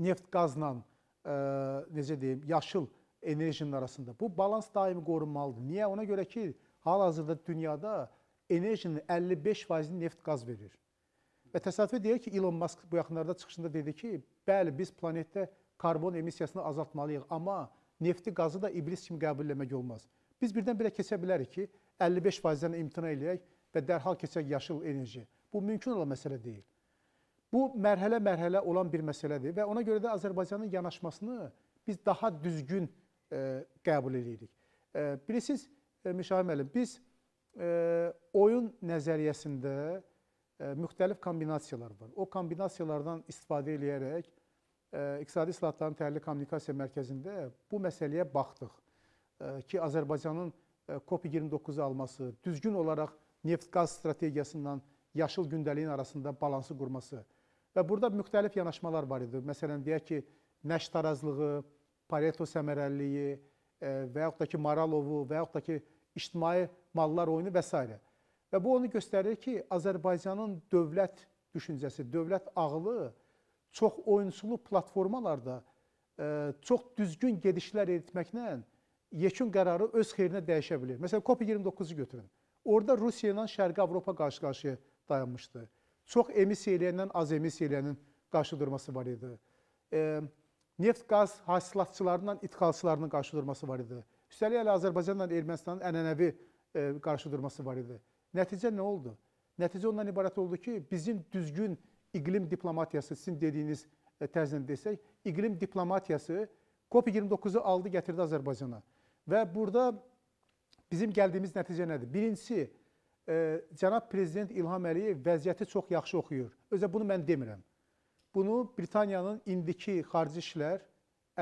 neft qazla ə, e, necə deyim, yaşıl enerjinin arasında bu balans daimi qorunmalıdır. Niyə? Ona görə ki, hal-hazırda dünyada enerjinin 55%-ni neft qaz verir. Və təsadüfi deyək ki, Elon Musk bu yaxınlarda çıxışında dedi ki, bəli biz planetdə karbon emissiyasını azaltmalıyıq, amma nefti qazı da iblis kimi qəbul etmək olmaz. Biz birdən-birə keçə bilərik ki, 55%-dən imtina eləyək və dərhal keçək yaşıl enerji. Bu mümkün olan məsələ deyil. Bu mərhələ-mərhələ olan bir məsələdir və ona görə də Azərbaycanın yanaşmasını biz daha düzgün e, qəbul edirik. E, bilirsiniz, e, Müşahim müəllim, biz e, oyun nəzəriyyəsində e, müxtəlif kombinasiyalar var. O kombinasiyalardan istifadə edərək e, İqtisadi İslahatların Təhlili Kommunikasiya Mərkəzində bu məsələyə baxdıq e, ki, Azərbaycanın e, COP29 alması, düzgün olaraq neft-qaz strategiyasından yaşıl gündəliyin arasında balansı qurması, Və burada müxtəlif yanaşmalar var idi. Məsələn, deyək ki, nəş tarazlığı, Pareto səmərəliliyi e, və yaxud da ki, Maralovu və yaxud da ki, ictimai mallar oyunu və s. Və bu onu göstərir ki, Azərbaycanın dövlət düşüncəsi, dövlət ağlı çox oyunçulu platformalarda e, çox düzgün gedişlər etməklə yekun qərarı öz xeyrinə dəyişə bilir. Məsələn, COP29-u götürün. Orada Rusiya ilə Şərqi Avropa qarşı-qarşıya dayanmışdı çox emissiya eləyəndən az emissiya eləyənin qarşı durması var idi. E, neft qaz hasilatçılarından idxalçılarının qarşı durması var idi. Üstəlik hələ Azərbaycanla Ermənistanın ənənəvi e, qarşı durması var idi. Nəticə nə oldu? Nəticə ondan ibarət oldu ki, bizim düzgün iqlim diplomatiyası, sizin dediyiniz e, tərzində desək, iqlim diplomatiyası COP29-u aldı, gətirdi Azərbaycana. Və burada bizim gəldiyimiz nəticə nədir? Birincisi, e, cənab prezident İlham Əliyev vəziyyəti çox yaxşı oxuyur. Özə bunu mən demirəm. Bunu Britaniyanın indiki xarici işlər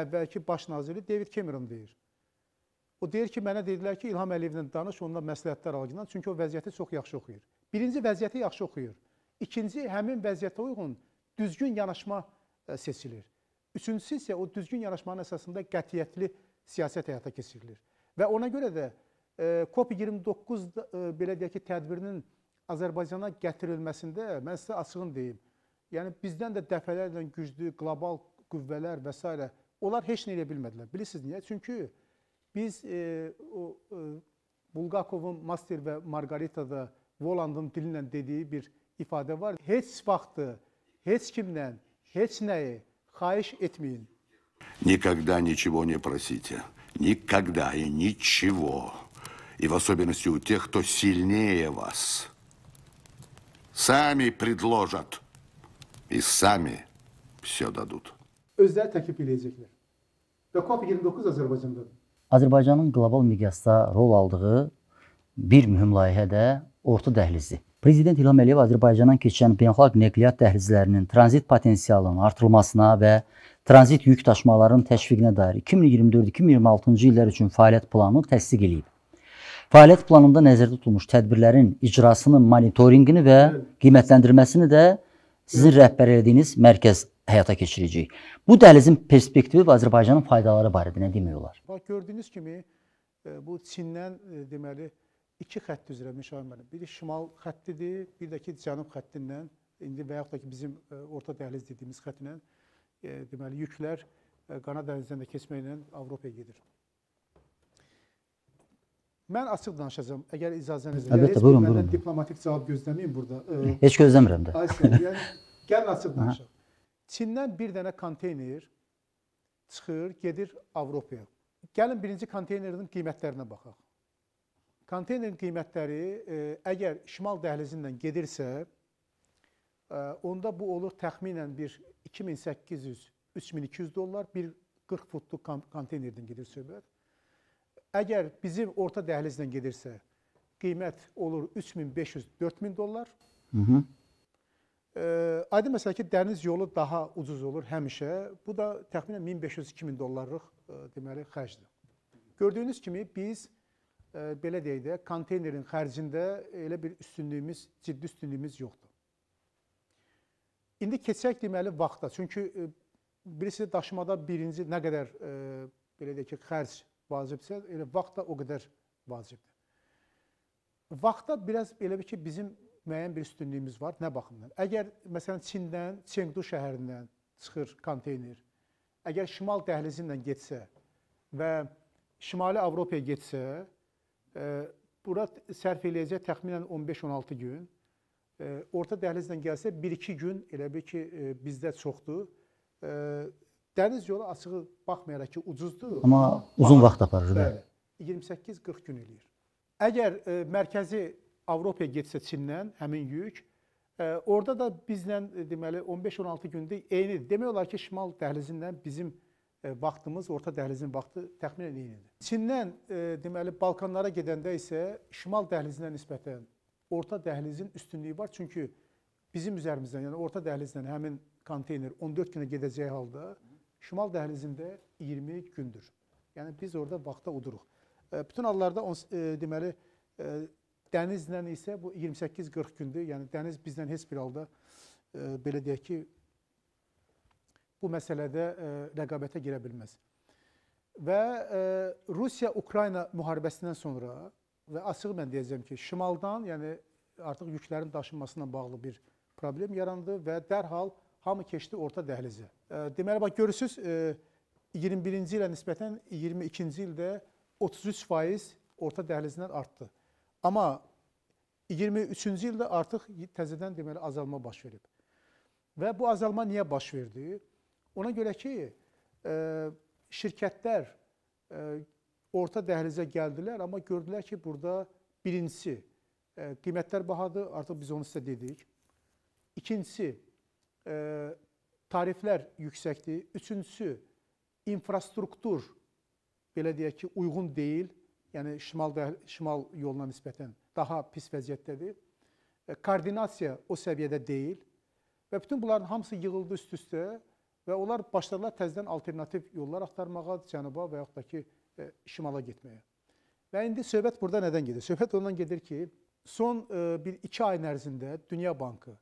əvvəlki baş naziri David Cameron deyir. O deyir ki, mənə dedilər ki, İlham Əliyevlə danış, onunla məsləhətlər algından, çünki o vəziyyəti çox yaxşı oxuyur. Birinci vəziyyəti yaxşı oxuyur. İkinci həmin vəziyyətə uyğun düzgün yanaşma seçilir. Üçüncüsü isə o düzgün yanaşmanın əsasında qətiyyətli siyasət həyata keçirilir. Və ona görə də COP29 e, belə deyək ki, tədbirinin Azərbaycana gətirilməsində mən sizə açığını deyim. Yəni bizdən də dəfələrlə güclü qlobal qüvvələr və s. onlar heç nə edə bilmədilər. Bilirsiniz niyə? Çünki biz e, o e, Bulgakovun Master və Margaritada Volandın dilindən dediyi bir ifadə var. Heç vaxtı heç kimlə heç nəyi xahiş etməyin. Никогда ничего не просите. Никогда и ничего и в особенности у тех, кто сильнее вас. Сами предложат и сами все дадут. Özləri təklif edəcəklər. Və COP29 Azərbaycandadır. Azərbaycanın qlobal miqyasda rol aldığı bir mühüm layihə də orta dəhlizdir. Prezident İlham Əliyev Azərbaycandan keçən beynəlxalq nəqliyyat dəhlizlərinin tranzit potensialının artırılmasına və tranzit yük daşımalarının təşviqinə dair 2024-2026-cı illər üçün fəaliyyət planını təsdiq edib. Fəaliyyət planında nəzərdə tutulmuş tədbirlərin icrasının monitorinqini və qiymətləndirməsini də sizin rəhbər elədiyiniz mərkəz həyata keçirəcək. Bu dəhlizin perspektivi və Azərbaycanın faydaları barədə nə demək olar? Bax gördüyünüz kimi e, bu Çindən e, deməli iki xətt üzrə Müşavir müəllim. Biri şimal xəttidir, bir də ki cənub xəttindən indi və yaxud da ki bizim e, orta dəhliz dediyimiz xəttlə deməli yüklər Qana dənizindən də keçməklə Avropaya gedir. Mən açıq danışacağam, əgər icazəniz verir. Əlbəttə, buyurun, buyurun. Məndən diplomatik cavab gözləməyin burada. Ə, Heç gözləmirəm də. Aysən, yəni, [laughs] gəlin açıq danışaq. Çindən bir dənə konteyner çıxır, gedir Avropaya. Gəlin birinci konteynerin qiymətlərinə baxaq. Konteynerin qiymətləri ə, e, əgər şimal dəhlizindən gedirsə, ə, e, onda bu olur təxminən bir 2800-3200 dollar, bir 40 futluq konteynerdən gedir söhbət. Əgər bizim orta dəhlizdən gedirsə, qiymət olur 3500-4000 dollar. Hı -hı. E, adi məsələ ki, dəniz yolu daha ucuz olur həmişə. Bu da təxminən 1500-2000 dollarlıq e, deməli xərcdir. Gördüyünüz kimi biz e, belə deyək də, konteynerin xərcində elə bir üstünlüyümüz, ciddi üstünlüyümüz yoxdur. İndi keçək deməli vaxta. Çünki e, birisi daşımada birinci nə qədər e, belə deyək ki, xərc vacibsə, elə yəni vaxt da o qədər vacibdir. Vaxtda biraz elə bir ki, bizim müəyyən bir üstünlüyümüz var. Nə baxımdan? Əgər məsələn Çindən, Çengdu şəhərindən çıxır konteyner, əgər şimal dəhlizi ilə getsə və şimali Avropaya getsə, e, bura sərf eləyəcək təxminən 15-16 gün. E, orta dəhlizlə gəlsə 1-2 gün elə bil ki e, bizdə çoxdur. E, Dəniz yolu açığı baxmayaraq ki, ucuzdur. Amma uzun vaxt aparır. Bəli. 28-40 gün eləyir. Əgər ə, e, mərkəzi Avropaya getsə Çindən həmin yük, ə, e, orada da bizlə e, deməli 15-16 gündə eynidir. Demək olar ki, şimal dəhlizindən bizim ə, vaxtımız, orta dəhlizin vaxtı təxminən eynidir. Çindən ə, deməli Balkanlara gedəndə isə şimal dəhlizinə nisbətən orta dəhlizin üstünlüyü var. Çünki bizim üzərimizdən, yəni orta dəhlizdən həmin konteyner 14 günə gedəcəyi halda Şimal dəhlizində 20 gündür. Yəni biz orada vaxta uduruq. E, bütün hallarda e, deməli e, dənizlə isə bu 28-40 gündür. Yəni dəniz bizdən heç bir halda belə deyək ki bu məsələdə rəqabətə girə bilməz. Və Rusiya-Ukrayna müharibəsindən sonra və açıq mən deyəcəm ki, şimaldan, yəni artıq yüklərin daşınmasına bağlı bir problem yarandı və dərhal hamı keçdi orta dəhlizə. Deməli bax görürsüz 21-ci e, ilə nisbətən 22-ci ildə 33% orta dəhlizindən artdı. Amma 23-cü ildə artıq təzədən deməli azalma baş verib. Və bu azalma niyə baş verdi? Ona görə ki, e, şirkətlər e, orta dəhlizə gəldilər, amma gördülər ki, burada birincisi qiymətlər bahadır, artıq biz onu sizə dedik. İkincisi e, tariflər yüksəkdir. Üçüncüsü, infrastruktur belə deyək ki, uyğun deyil. Yəni şimal şimal yoluna nisbətən daha pis vəziyyətdədir. E, koordinasiya o səviyyədə deyil və bütün bunların hamısı yığıldı üst-üstə və onlar başladılar təzədən alternativ yollar axtarmağa, cənuba və yaxud da ki, e, şimala getməyə. Və indi söhbət burada nədən gedir? Söhbət ondan gedir ki, son e, bir 2 ayın ərzində Dünya Bankı,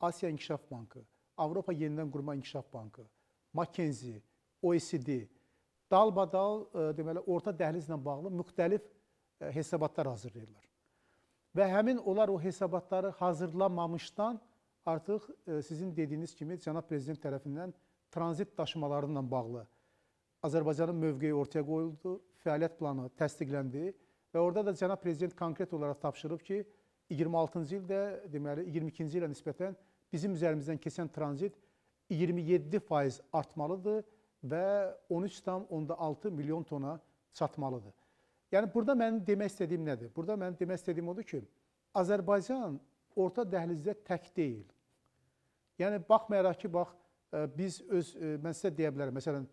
Asiya İnkişaf Bankı Avropa Yenidən Qurma İnkişaf Bankı, McKenzie, OECD dalbadal e, deməli orta dəhlizlə bağlı müxtəlif e, hesabatlar hazırlayırlar. Və həmin onlar o hesabatları hazırlamamışdan artıq e, sizin dediyiniz kimi cənab prezident tərəfindən tranzit daşımaları ilə bağlı Azərbaycanın mövqeyi ortaya qoyuldu, fəaliyyət planı təsdiqləndi və orada da cənab prezident konkret olaraq tapşırıb ki, 26-cı ildə, deməli 22-ci ilə nisbətən bizim üzərimizdən keçən tranzit 27% artmalıdır və 13,6 milyon tona çatmalıdır. Yəni burada mənim demək istədiyim nədir? Burada mənim demək istədiyim odur ki, Azərbaycan orta dəhlizdə tək deyil. Yəni baxmayaraq ki, bax e, biz öz e, mən sizə deyə bilərəm, məsələn,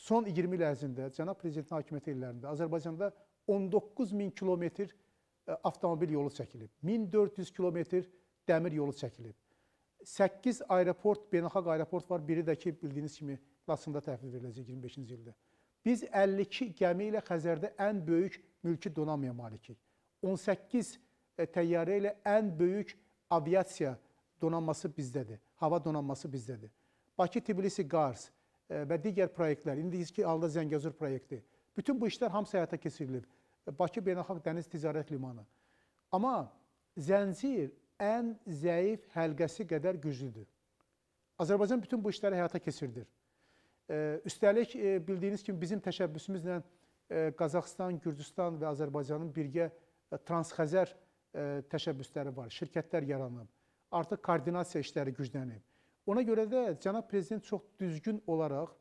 son 20 il ərzində cənab prezidentin hakimiyyəti illərində Azərbaycanda 19 min kilometr e, avtomobil yolu çəkilib, 1400 kilometr dəmir yolu çəkilib. 8 aeroport, beynəlxalq aeroport var. Biri də ki, bildiyiniz kimi Laçında təhvil veriləcək 25-ci ildə. Biz 52 gəmi ilə Xəzərdə ən böyük mülki donanmaya malikik. 18 e, təyyarə ilə ən böyük aviasiya donanması bizdədir. Hava donanması bizdədir. Bakı, Tbilisi, Qars e, və digər proyektlər, indiki halda Zəngəzur proyekti. Bütün bu işlər hamısı həyata keçirilib. E, Bakı Beynəlxalq Dəniz Ticarət Limanı. Amma zəncir ən zəif həlqəsi qədər güclüdür. Azərbaycan bütün bu işləri həyata keçirdir. Üstəlik, e, bildiyiniz kimi bizim təşəbbüsümüzlə e, Qazaxstan, Gürcüstan və Azərbaycanın birgə e, transxəzər təşəbbüsləri var, şirkətlər yaranıb, artıq koordinasiya işləri güclənib. Ona görə də cənab prezident çox düzgün olaraq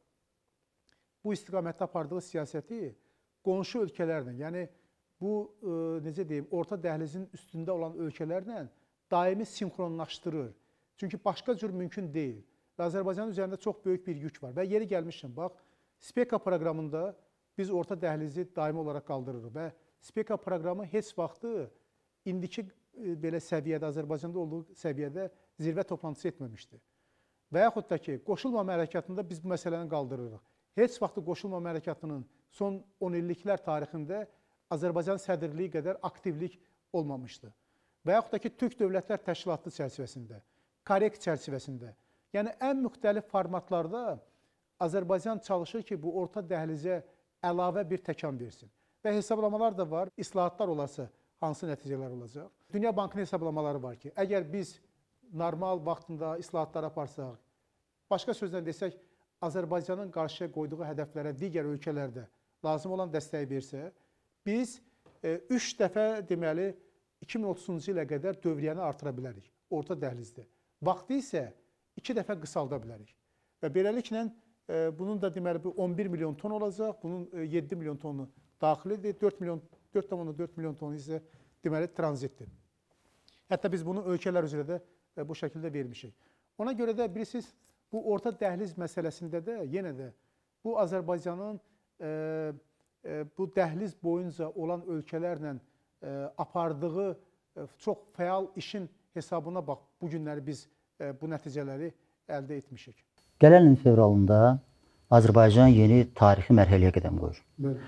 bu istiqamətdə apardığı siyasəti qonşu ölkələrlə, yəni bu necə deyim, orta dəhlizin üstündə olan ölkələrlə daimi sinxronlaşdırır. Çünki başqa cür mümkün deyil. Və Azərbaycanın üzərində çox böyük bir yük var. Və yeri gəlmişəm, bax, SPEKA proqramında biz orta dəhlizi daimi olaraq qaldırırıq və SPEKA proqramı heç vaxtı indiki e, belə səviyyədə, Azərbaycanda olduğu səviyyədə zirvə toplantısı etməmişdi. Və yaxud da ki, qoşulmama hərəkatında biz bu məsələni qaldırırıq. Heç vaxtı qoşulmama hərəkatının son 10 illiklər tarixində Azərbaycan sədirliyi qədər aktivlik olmamışdı və yaxud da ki, Türk Dövlətlər Təşkilatı çərçivəsində, KAREK çərçivəsində, yəni ən müxtəlif formatlarda Azərbaycan çalışır ki, bu orta dəhlizə əlavə bir təkan versin. Və hesablamalar da var, islahatlar olarsa hansı nəticələr olacaq? Dünya Bankının hesablamaları var ki, əgər biz normal vaxtında islahatlar aparsaq, başqa sözlə desək, Azərbaycanın qarşıya qoyduğu hədəflərə digər ölkələrdə lazım olan dəstəyi versə, biz 3 e, dəfə deməli 2030-cu ilə qədər dövriyyəni artıra bilərik orta dəhlizdə. Vaxtı isə 2 dəfə qısalda bilərik. Və beləliklə e, bunun da deməli bu 11 milyon ton olacaq. Bunun 7 e, milyon tonu daxilidir, 4 milyon 4.4 milyon tonu isə deməli tranzitdir. Hətta biz bunu ölkələr üzrə də e, bu şəkildə vermişik. Ona görə də bilirsiniz, bu orta dəhliz məsələsində də yenə də bu Azərbaycanın e, e, bu dəhliz boyunca olan ölkələrlə E, apardığı e, çox fəal işin hesabına bax bu günləri biz e, bu nəticələri əldə etmişik. Gələn il fevralında Azərbaycan yeni tarixi mərhələyə qədəm qoyur. Bəli.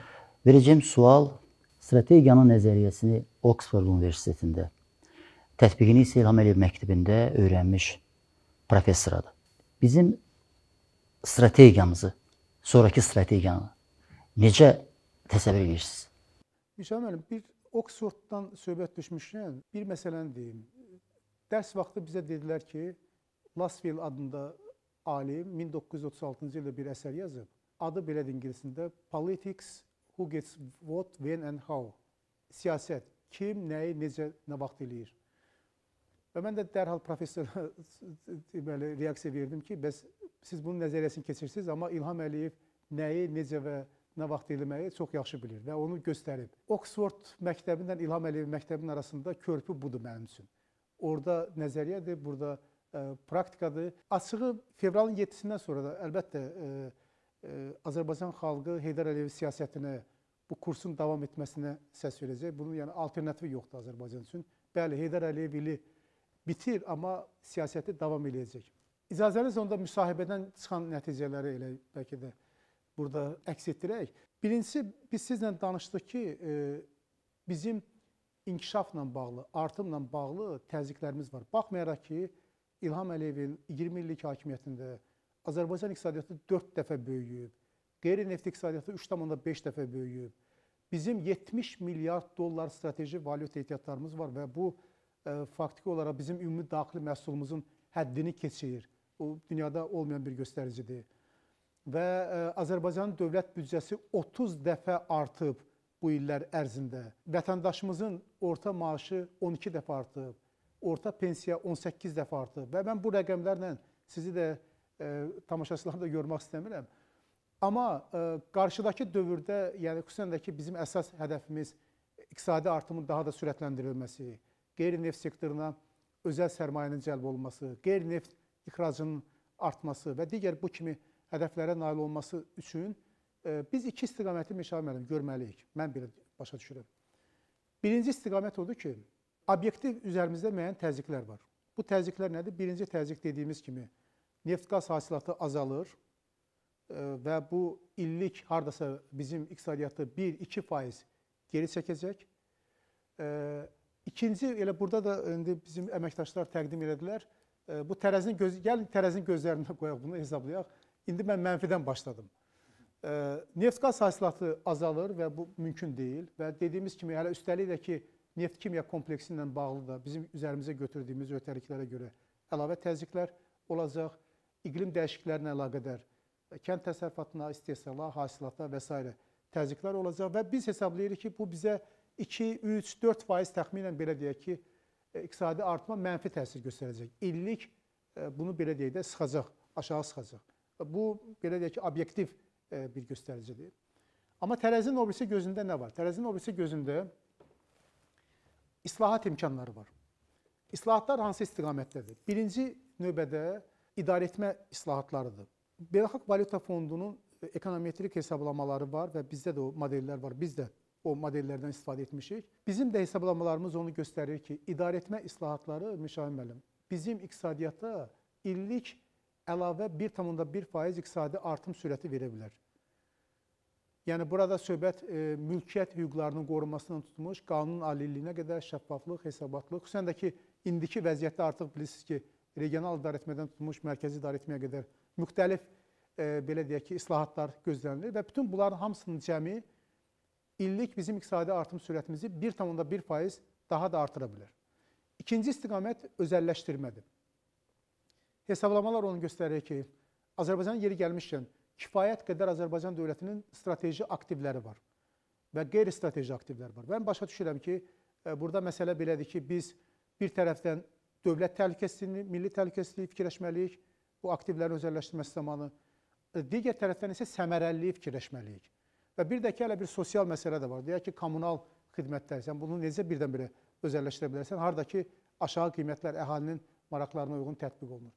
Verəcəyim sual strategiyanın nəzəriyyəsini Oxford Universitetində, tətbiqini isə İlham Əliyev məktəbində öyrənmiş professoradır. Bizim strategiyamızı, sonrakı strategiyanı necə təsəvvür edirsiniz? Müsəlman müəllim, bir Oksforddan söhbət düşmüşkən bir məsələni deyim. Dərs vaxtı bizə dedilər ki, Laswell adında alim 1936-cı ildə bir əsər yazıb. Adı belədir ingilisində Politics, Who Gets What, When and How. Siyasət, kim, nəyi, necə, nə vaxt eləyir. Və mən də dərhal professora [laughs] deməli reaksiya verdim ki, bəs siz bunun nəzəriyyəsini keçirsiniz, amma İlham Əliyev nəyi, necə və nə vaxt eləməyi çox yaxşı bilir və onu göstərib. Oxford məktəbindən İlham Əliyev məktəbinin arasında körpü budur mənim üçün. Orda nəzəriyyədir, burada ə, e, praktikadır. Açığı fevralın 7-sindən sonra da əlbəttə ə, e, ə, e, Azərbaycan xalqı Heydər Əliyev siyasətinə, bu kursun davam etməsinə səs verəcək. Bunun yəni alternativi yoxdur Azərbaycan üçün. Bəli, Heydər Əliyev ili bitir, amma siyasəti davam eləyəcək. İcazəniz onda müsahibədən çıxan nəticələri elə bəlkə də burada əks etdirək. Birincisi, biz sizlə danışdıq ki, e, bizim inkişafla bağlı, artımla bağlı təzyiqlərimiz var. Baxmayaraq ki, İlham Əliyevin 20 illik hakimiyyətində Azərbaycan iqtisadiyyatı 4 dəfə böyüyüb, qeyri-neft iqtisadiyyatı 3,5 dəfə böyüyüb. Bizim 70 milyard dollar strateji valyuta ehtiyatlarımız var və bu ə, e, faktiki olaraq bizim ümumi daxili məhsulumuzun həddini keçir. O dünyada olmayan bir göstəricidir və e, Azərbaycan dövlət büdcəsi 30 dəfə artıb bu illər ərzində. Vətəndaşımızın orta maaşı 12 dəfə artıb, orta pensiya 18 dəfə artıb və mən bu rəqəmlərlə sizi də e, tamaşaçıları da görmək istəmirəm. Amma e, qarşıdakı dövrdə, yəni xüsusən də ki, bizim əsas hədəfimiz iqtisadi artımın daha da sürətləndirilməsi, qeyri-neft sektoruna özəl sərmayənin cəlb olunması, qeyri-neft ixracının artması və digər bu kimi hədəflərə nail olması üçün e, biz iki istiqamətli Meşar müəllim görməliyik. Mən belə başa düşürəm. Birinci istiqamət odur ki, obyektiv üzərimizdə müəyyən təzyiqlər var. Bu təzyiqlər nədir? Birinci təzyiq dediyimiz kimi neft-qaz hasilatı azalır e, və bu illik hardasa bizim iqtisadiyyatı 1-2% geri çəkəcək. E, ikinci elə burada da indi bizim əməkdaşlar təqdim elədilər. Bu tərəzinin göz gəlin tərəzinin gözlərinə qoyaq bunu hesablayaq. İndi mən mənfidən başladım. Neft qaz hasilatı azalır və bu mümkün deyil və dediyimiz kimi hələ üstəlik də ki, neft kimya kompleksi ilə bağlı da bizim üzərimizə götürdüyümüz ötəliklərə görə əlavə təzyiqlər olacaq. İqlim dəyişikliklərinə əlaqədar kənd təsərrüfatına, istehsala, hasilata və s. təzyiqlər olacaq və biz hesablayırıq ki, bu bizə 2, 3, 4 faiz təxminən belə deyək ki, e, iqtisadi artıma mənfi təsir göstərəcək. İllik e, bunu belə deyək də sıxacaq, aşağı sıxacaq bu belə deyək ki, obyektiv e, bir göstəricidir. Amma tərəzinin o birisi gözündə nə var? Tərəzinin o birisi gözündə islahat imkanları var. İslahatlar hansı istiqamətdədir? Birinci növbədə idarəetmə islahatlarıdır. Beynəlxalq Valyuta Fondunun e, ekonometrik hesablamaları var və bizdə də o modellər var. Biz də o modellərdən istifadə etmişik. Bizim də hesablamalarımız onu göstərir ki, idarəetmə islahatları Müşahim müəllim, bizim iqtisadiyyatda illik əlavə 1,1 faiz iqtisadi artım sürəti verə bilər. Yəni, burada söhbət e, mülkiyyət hüquqlarının qorunmasından tutmuş, qanun aliliyinə qədər şəffaflıq, hesabatlıq, xüsusən də ki, indiki vəziyyətdə artıq bilirsiniz ki, regional idarəetmədən tutmuş, mərkəzi idarəetməyə qədər müxtəlif, e, belə deyək ki, islahatlar gözlənilir və bütün bunların hamısının cəmi illik bizim iqtisadi artım sürətimizi 1,1 faiz daha da artıra bilər. İkinci istiqamət özəlləşdirmədir. Hesablamalar onu göstərir ki, Azərbaycanın yeri gəlmişkən kifayət qədər Azərbaycan dövlətinin strateji aktivləri var və qeyri-strateji aktivlər var. Mən başa düşürəm ki, e, burada məsələ belədir ki, biz bir tərəfdən dövlət təhlükəsizliyini, milli təhlükəsizliyi fikirləşməliyik bu aktivlərin özəlləşdirilməsi zamanı. E, digər tərəfdən isə səmərəliliyi fikirləşməliyik. Və bir də ki, hələ bir sosial məsələ də var. Deyək ki, kommunal xidmətlər, sən bunu necə birdən-birə özəlləşdirə bilərsən? Harda ki, aşağı qiymətlər əhalinin maraqlarına uyğun tətbiq olunur.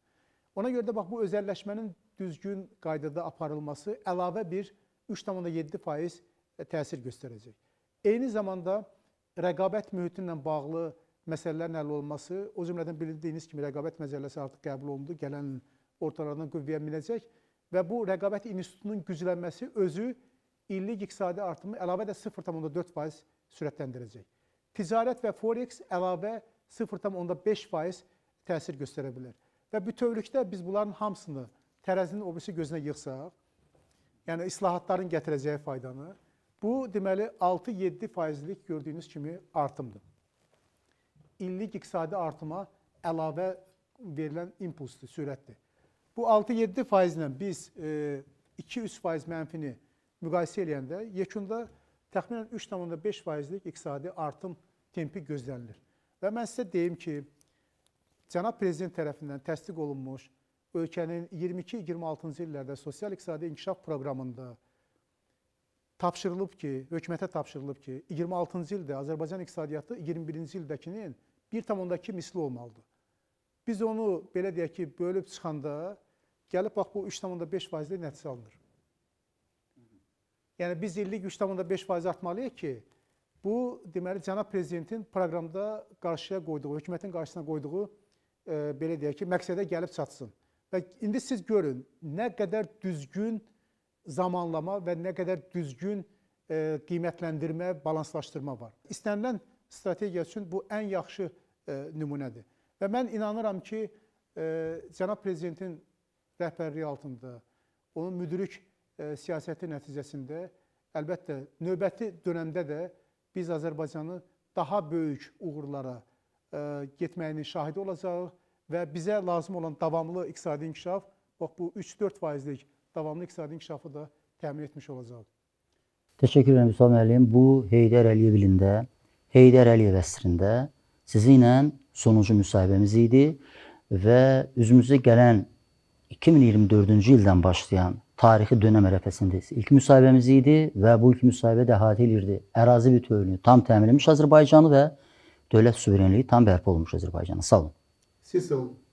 Ona görə də bax bu özəlləşmənin düzgün qaydada aparılması əlavə bir 3,7% e, təsir göstərəcək. Eyni zamanda rəqabət mühiti ilə bağlı məsələlərin həll olunması, o cümlədən bildiyiniz kimi rəqabət məcəlləsi artıq qəbul olundu, gələn ortalardan qüvvəyə minəcək və bu rəqabət institutunun güclənməsi özü illik iqtisadi artımı əlavə də 0,4% sürətləndirəcək. Ticarət və forex əlavə 0,5% təsir göstərə bilər. Və bütövlükdə biz bunların hamısını tərəzinin obrisi gözünə yığsaq, yəni islahatların gətirəcəyi faydanı, bu deməli 6-7 faizlik gördüyünüz kimi artımdır. İllik iqtisadi artıma əlavə verilən impulsdur, sürətdir. Bu 6-7 faizlə biz 2-3 e, faiz mənfini müqayisə eləyəndə yekunda təxminən 3,5 faizlik iqtisadi artım tempi gözlənilir. Və mən sizə deyim ki, Cənab Prezident tərəfindən təsdiq olunmuş ölkənin 22-26-cı illərdə sosial-iqtisadi inkişaf proqramında tapşırılıb ki, hökumətə tapşırılıb ki, 26-cı ildə Azərbaycan iqtisadiyyatı 21-ci ildəkinin 1,2 misli olmalıdır. Biz onu belə deyək ki, bölüb çıxanda gəlib bax bu 3,5% nəticə alınır. Yəni biz illik 3,5% artmalıyıq ki, bu deməli cənab prezidentin proqramda qarşıya qoyduğu, hökumətin qarşısına qoyduğu E, belə deyək ki, məqsədə gəlib çatsın. Və indi siz görün, nə qədər düzgün zamanlama və nə qədər düzgün e, qiymətləndirmə, balanslaşdırma var. İstənilən strategiya üçün bu ən yaxşı e, nümunədir. Və mən inanıram ki, cənab prezidentin rəhbərliyi altında, onun müdürlük siyasəti nəticəsində əlbəttə növbəti dönəmdə də biz Azərbaycanı daha böyük uğurlara E, getməyinin şahidi olacağıq və bizə lazım olan davamlı iqtisadi inkişaf, bax bu 3-4 faizlik davamlı iqtisadi inkişafı da təmin etmiş olacağıq. Təşəkkür edirəm Hüsam müəllim. Bu Heydər Əliyev ilində, Heydər Əliyev əsrində sizinlə sonuncu müsahibəmiz idi və üzümüzə gələn 2024-cü ildən başlayan tarixi dönəm ərəfəsindəyiz. İlk müsahibəmiz idi və bu ilk müsahibə də əhatə edirdi ərazi bütövlüyünü tam təmin etmiş Azərbaycanı və dövlət suverenliyi tam bərpa olunmuş Azərbaycanda. Sağ olun. Siz olun.